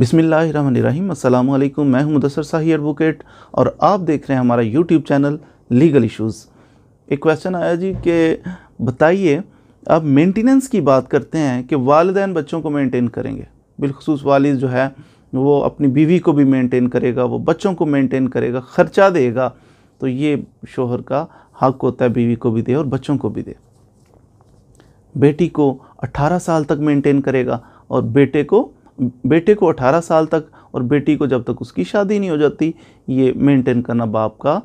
बिसमीम अल्लाम मैं हूं मुदसर शाही एडवोकेट और आप देख रहे हैं हमारा यूट्यूब चैनल लीगल इश्यूज़ एक क्वेश्चन आया जी कि बताइए अब मेंटेनेंस की बात करते हैं कि वालदे बच्चों को मेंटेन करेंगे बिलखसूस वालिद जो है वो अपनी बीवी को भी मेंटेन करेगा वो बच्चों को मेंटेन करेगा ख़र्चा देगा तो ये शोहर का हक होता है बीवी को भी दे और बच्चों को भी दे बेटी को अट्ठारह साल तक मेंटेन करेगा और बेटे को बेटे को 18 साल तक और बेटी को जब तक उसकी शादी नहीं हो जाती ये मेंटेन करना बाप का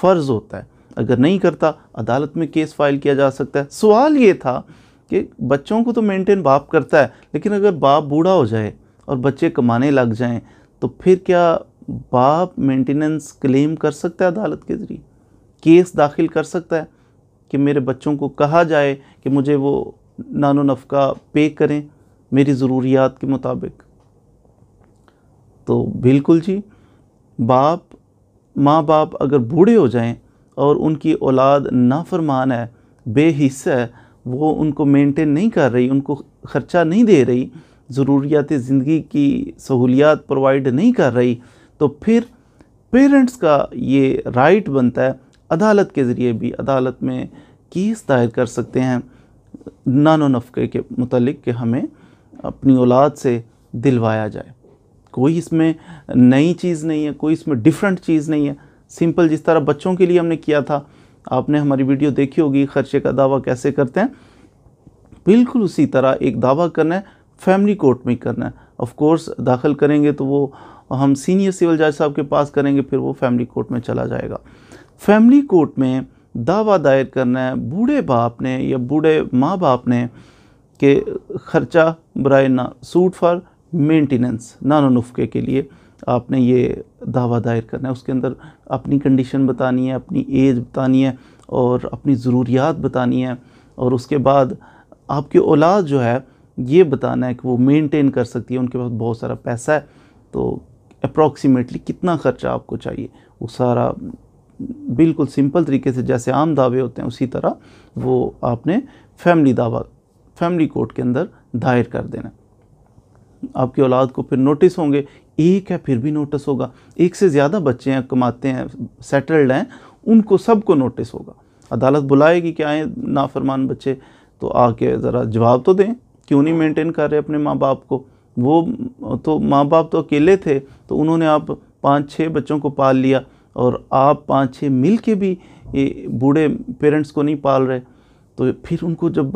फ़र्ज़ होता है अगर नहीं करता अदालत में केस फाइल किया जा सकता है सवाल ये था कि बच्चों को तो मेंटेन बाप करता है लेकिन अगर बाप बूढ़ा हो जाए और बच्चे कमाने लग जाएं तो फिर क्या बाप मेंटेनेंस क्लेम कर सकता है अदालत के ज़रिए केस दाखिल कर सकता है कि मेरे बच्चों को कहा जाए कि मुझे वो नानो नफका पे करें मेरी ज़रूरियात के मुताबिक तो बिल्कुल जी बाप माँ बाप अगर बूढ़े हो जाएं और उनकी औलाद नाफरमान है बेहिस्सा है वो उनको मेंटेन नहीं कर रही उनको ख़र्चा नहीं दे रही ज़रूरियात ज़िंदगी की सहूलियात प्रोवाइड नहीं कर रही तो फिर पेरेंट्स का ये राइट बनता है अदालत के ज़रिए भी अदालत में केस दायर कर सकते हैं नानो नफ़े के मतलब कि हमें अपनी औलाद से दिलवाया जाए कोई इसमें नई चीज़ नहीं है कोई इसमें डिफरेंट चीज़ नहीं है सिंपल जिस तरह बच्चों के लिए हमने किया था आपने हमारी वीडियो देखी होगी खर्चे का दावा कैसे करते हैं बिल्कुल उसी तरह एक दावा करना है फैमिली कोर्ट में करना है ऑफ कोर्स दाखिल करेंगे तो वो हम सीनियर सिविल जज साहब के पास करेंगे फिर वो फैमिली कोर्ट में चला जाएगा फैमिली कोर्ट में दावा दायर करना है बूढ़े बाप ने या बूढ़े माँ बाप ने के ख़र्चा बरए ना सूट फॉर मेंटेनेंस नानो नुफ़े के लिए आपने ये दावा दायर करना है उसके अंदर अपनी कंडीशन बतानी है अपनी एज बतानी है और अपनी ज़रूरियात बतानी है और उसके बाद आपकी औलाद जो है ये बताना है कि वो मेंटेन कर सकती है उनके पास बहुत सारा पैसा है तो अप्रॉक्सीमेटली कितना ख़र्चा आपको चाहिए वो सारा बिल्कुल सिंपल तरीके से जैसे आम दावे होते हैं उसी तरह वो आपने फैमिली दावा फैमिली कोर्ट के अंदर दायर कर देना आपकी औलाद को फिर नोटिस होंगे एक है फिर भी नोटिस होगा एक से ज़्यादा बच्चे हैं कमाते हैं सेटल्ड हैं उनको सबको नोटिस होगा अदालत बुलाएगी कि आए नाफरमान बच्चे तो आके ज़रा जवाब तो दें क्यों नहीं मेंटेन कर रहे अपने माँ बाप को वो तो माँ बाप तो अकेले थे तो उन्होंने आप पाँच छः बच्चों को पाल लिया और आप पाँच छः मिल के भी ये बूढ़े पेरेंट्स को नहीं पाल रहे तो फिर उनको जब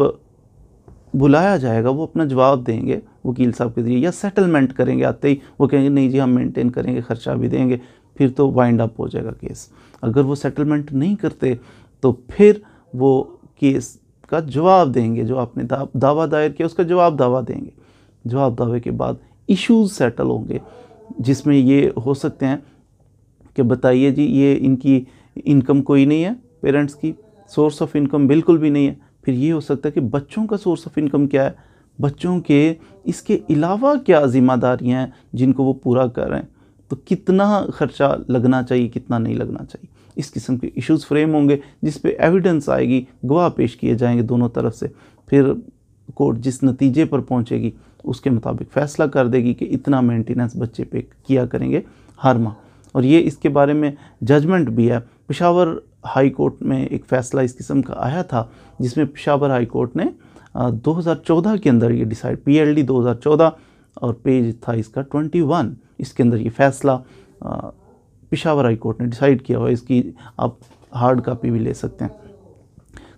बुलाया जाएगा वो अपना जवाब देंगे वकील साहब के जरिए या सेटलमेंट करेंगे आते ही वो कहेंगे नहीं जी हम मेंटेन करेंगे खर्चा भी देंगे फिर तो वाइंड अप हो जाएगा केस अगर वो सेटलमेंट नहीं करते तो फिर वो केस का जवाब देंगे जो आपने दा, दावा दायर किया उसका जवाब दावा देंगे जवाब दावे के बाद इशूज़ सेटल होंगे जिसमें ये हो सकते हैं कि बताइए जी ये इनकी इनकम कोई नहीं है पेरेंट्स की सोर्स ऑफ इनकम बिल्कुल भी नहीं है फिर ये हो सकता है कि बच्चों का सोर्स ऑफ इनकम क्या है बच्चों के इसके अलावा क्या ज़िम्मेदारियाँ हैं जिनको वो पूरा कर रहे हैं तो कितना ख़र्चा लगना चाहिए कितना नहीं लगना चाहिए इस किस्म के इश्यूज फ्रेम होंगे जिस पे एविडेंस आएगी गवाह पेश किए जाएंगे दोनों तरफ से फिर कोर्ट जिस नतीजे पर पहुंचेगी उसके मुताबिक फ़ैसला कर देगी कि इतना मेंटेनेंस बच्चे पे किया करेंगे हर माह और ये इसके बारे में जजमेंट भी है पिशावर हाई कोर्ट में एक फ़ैसला इस किस्म का आया था जिसमें पेशावर हाई कोर्ट ने 2014 के अंदर ये डिसाइड पीएलडी 2014 और पेज था इसका 21 इसके अंदर ये फ़ैसला पिशावर हाई कोर्ट ने डिसाइड किया हुआ इसकी आप हार्ड कापी भी ले सकते हैं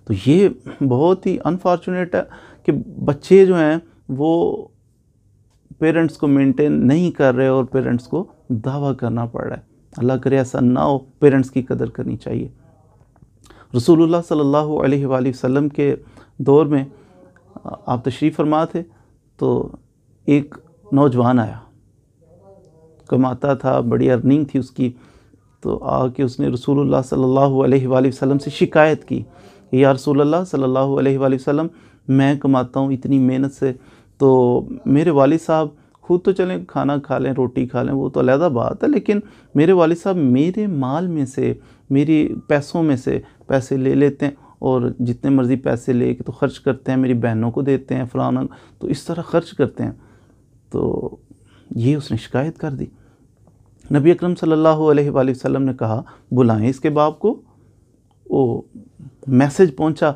तो ये बहुत ही अनफॉर्चुनेट है कि बच्चे जो हैं वो पेरेंट्स को मेंटेन नहीं कर रहे और पेरेंट्स को दावा करना पड़ रहा है अल्लाह करे ऐसा ना हो पेरेंट्स की कदर करनी चाहिए रसूलुल्लाह सल्लल्लाहु अलैहि वसल्लम के दौर में आप तशरीफ़ फरमा थे तो एक नौजवान आया कमाता था बड़ी अर्निंग थी उसकी तो आके उसने रसूलुल्लाह सल्लल्लाहु अलैहि वसल्लम से शिकायत की या रसूलुल्लाह सल्लल्लाहु अलैहि वसल्लम मैं कमाता हूँ इतनी मेहनत से तो मेरे वाल साहब खुद तो चलें खाना खा लें रोटी खा लें वो तो अलहदा बात है लेकिन मेरे वाल साहब मेरे माल में से मेरी पैसों में से पैसे ले लेते हैं और जितने मर्ज़ी पैसे ले के तो ख़र्च करते हैं मेरी बहनों को देते हैं फलाना तो इस तरह ख़र्च करते हैं तो ये उसने शिकायत कर दी नबी अकरम सल्लल्लाहु अलैहि वसल्लम ने कहा बुलाएं इसके बाप को वो मैसेज पहुंचा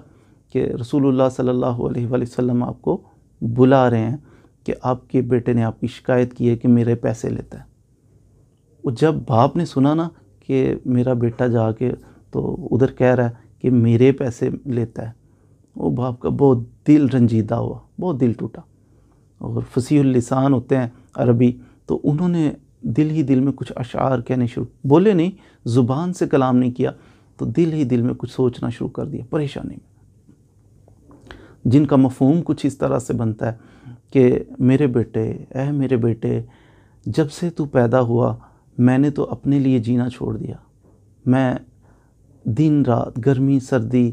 कि रसूलुल्लाह सल्लल्लाहु अलैहि वसल्लम आपको बुला रहे हैं कि आपके बेटे ने आपकी शिकायत की है कि मेरे पैसे लेता है वो जब बाप ने सुना ना कि मेरा बेटा जाके तो उधर कह रहा है कि मेरे पैसे लेता है वो बाप का बहुत दिल रंजीदा हुआ बहुत दिल टूटा और फसीहलसान होते हैं अरबी तो उन्होंने दिल ही दिल में कुछ अशार कहने शुरू बोले नहीं ज़ुबान से कलाम नहीं किया तो दिल ही दिल में कुछ सोचना शुरू कर दिया परेशानी में जिनका मफहम कुछ इस तरह से बनता है कि मेरे बेटे ऐ मेरे बेटे जब से तू पैदा हुआ मैंने तो अपने लिए जीना छोड़ दिया मैं दिन रात गर्मी सर्दी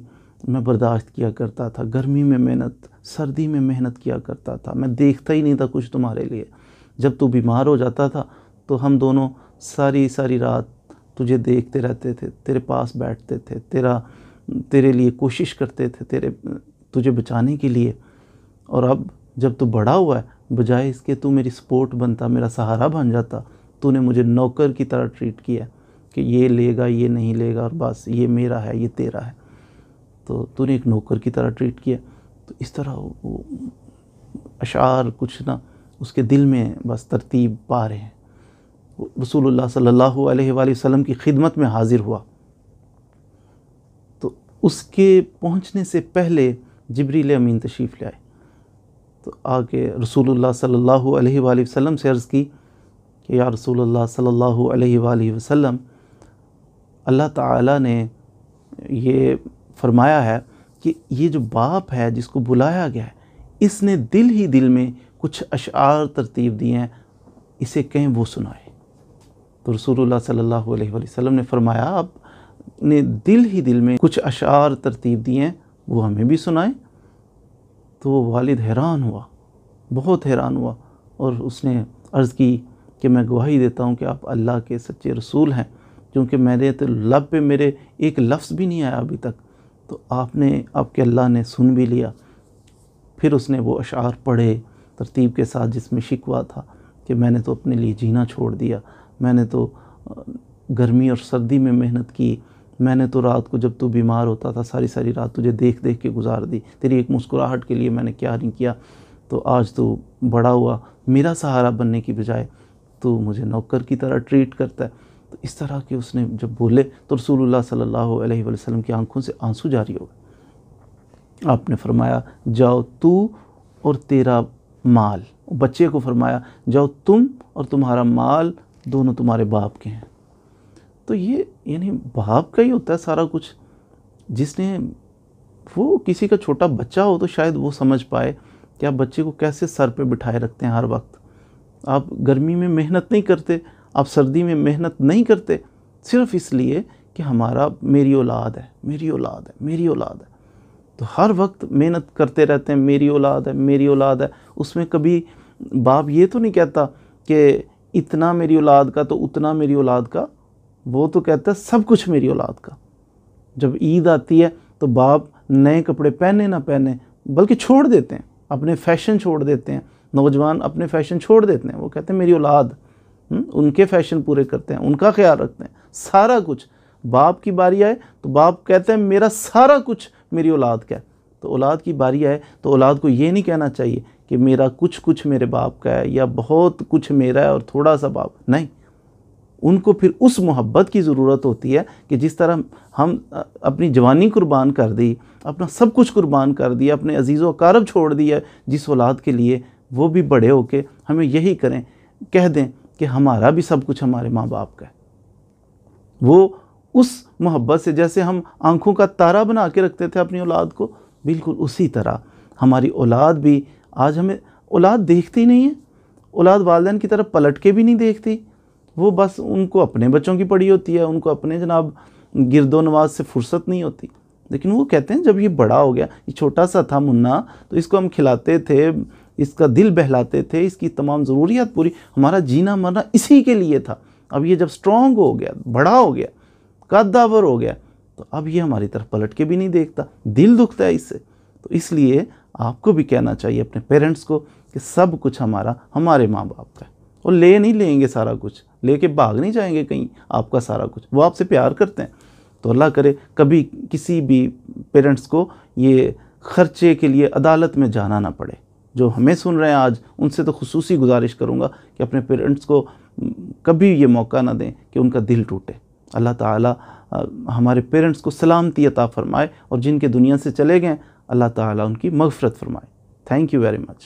मैं बर्दाश्त किया करता था गर्मी में मेहनत सर्दी में मेहनत किया करता था मैं देखता ही नहीं था कुछ तुम्हारे लिए जब तू बीमार हो जाता था तो हम दोनों सारी सारी रात तुझे देखते रहते थे तेरे पास बैठते थे तेरा तेरे लिए कोशिश करते थे तेरे तुझे बचाने के लिए और अब जब तू बड़ा हुआ है बजाय इसके तू मेरी सपोर्ट बनता मेरा सहारा बन जाता तूने मुझे नौकर की तरह ट्रीट किया कि ये लेगा ये नहीं लेगा और बस ये मेरा है ये तेरा है तो तूने एक नौकर की तरह ट्रीट किया तो इस तरह वो अशार कुछ ना उसके दिल में बस तरतीब पा रहे हैं रसूलुल्लाह सल्लल्लाहु अलैहि वसल्लम की खिदमत में हाज़िर हुआ तो उसके पहुंचने से पहले जबरील अमीन तशीफ़ ले आए तो आके रसूलुल्लाह सल्लल्लाहु अलैहि वसल्लम से अर्ज़ की कि या रसूल सल्लल्लाहु अलैहि वसल्लम अल्लाह ताला ने ये फरमाया है कि ये जो बाप है जिसको बुलाया गया है इसने दिल ही दिल में कुछ अशार तरतीब दिए हैं इसे कहें वो सुनाए तो रसूल सल्लल्लाहु अलैहि वसल्लम ने फरमाया आप ने दिल ही दिल में कुछ अशार तरतीब दिए हैं वो हमें भी सुनाए तो वालिद हैरान हुआ बहुत हैरान हुआ और उसने अर्ज़ की कि मैं गवाही देता हूँ कि आप अल्लाह के सच्चे रसूल हैं क्योंकि मेरे तो लब पे मेरे एक लफ्ज़ भी नहीं आया अभी तक तो आपने आपके अल्लाह ने सुन भी लिया फिर उसने वो अशार पढ़े तरतीब के साथ जिसमें शिकवा था कि मैंने तो अपने लिए जीना छोड़ दिया मैंने तो गर्मी और सर्दी में मेहनत की मैंने तो रात को जब तू बीमार होता था सारी सारी रात तुझे देख देख के गुजार दी तेरी एक मुस्कुराहट के लिए मैंने क्या नहीं किया तो आज तो बड़ा हुआ मेरा सहारा बनने की बजाय तू तो मुझे नौकर की तरह ट्रीट करता है तो इस तरह के उसने जब बोले तो रसूलुल्लाह सल्लल्लाहु अलैहि वसल्लम की आंखों से आंसू जारी हो गए आपने फरमाया जाओ तू और तेरा माल बच्चे को फरमाया जाओ तुम और तुम्हारा माल दोनों तुम्हारे बाप के हैं तो ये यानी बाप का ही होता है सारा कुछ जिसने वो किसी का छोटा बच्चा हो तो शायद वो समझ पाए कि आप बच्चे को कैसे सर पे बिठाए रखते हैं हर वक्त आप गर्मी में मेहनत नहीं करते आप सर्दी में मेहनत नहीं करते सिर्फ इसलिए कि हमारा मेरी औलाद है मेरी औलाद है मेरी औलाद है तो हर वक्त मेहनत करते रहते हैं मेरी औलाद है मेरी औलाद है उसमें कभी बाप ये तो नहीं कहता कि इतना मेरी औलाद का तो उतना मेरी औलाद का वो तो कहता है सब कुछ मेरी औलाद का जब ईद आती है तो बाप नए कपड़े पहने ना पहने बल्कि छोड़ देते हैं अपने फैशन छोड़ देते हैं नौजवान अपने फैशन छोड़ देते हैं वो कहते हैं मेरी औलाद हम्म, उनके फैशन पूरे करते हैं उनका ख्याल रखते हैं सारा कुछ बाप की बारी आए तो बाप कहते हैं मेरा सारा कुछ मेरी औलाद का है तो औलाद की बारी आए तो औलाद को ये नहीं कहना चाहिए कि मेरा कुछ कुछ मेरे बाप का है या बहुत कुछ मेरा है और थोड़ा सा बाप नहीं उनको फिर उस मोहब्बत की ज़रूरत होती है कि जिस तरह हम अपनी जवानी कुर्बान कर दी अपना सब कुछ कुर्बान कर दिया अपने अजीज़ व कारब छोड़ दिया जिस औलाद के लिए वो भी बड़े होके हमें यही करें कह दें कि हमारा भी सब कुछ हमारे माँ बाप का है वो उस मोहब्बत से जैसे हम आंखों का तारा बना के रखते थे अपनी औलाद को बिल्कुल उसी तरह हमारी औलाद भी आज हमें औलाद देखती नहीं है औलाद वालदेन की तरफ पलट के भी नहीं देखती वो बस उनको अपने बच्चों की पड़ी होती है उनको अपने जनाब गिरदो नवाज से फुर्सत नहीं होती लेकिन वो कहते हैं जब ये बड़ा हो गया ये छोटा सा था मुन्ना तो इसको हम खिलाते थे इसका दिल बहलाते थे इसकी तमाम ज़रूरियात पूरी हमारा जीना मरना इसी के लिए था अब ये जब स्ट्रॉन्ग हो गया बड़ा हो गया कद्दावर हो गया तो अब ये हमारी तरफ पलट के भी नहीं देखता दिल दुखता है इससे तो इसलिए आपको भी कहना चाहिए अपने पेरेंट्स को कि सब कुछ हमारा हमारे माँ बाप का है और ले नहीं लेंगे सारा कुछ लेके भाग नहीं जाएंगे कहीं आपका सारा कुछ वो आपसे प्यार करते हैं तो अल्लाह करे कभी किसी भी पेरेंट्स को ये खर्चे के लिए अदालत में जाना ना पड़े जो हमें सुन रहे हैं आज उनसे तो खसूसी गुजारिश करूँगा कि अपने पेरेंट्स को कभी ये मौका ना दें कि उनका दिल टूटे अल्लाह ताला हमारे पेरेंट्स को सलामती अता फ़रमाए और जिनके दुनिया से चले गए अल्लाह ताला उनकी मगफ़रत फ़रमाए थैंक यू वेरी मच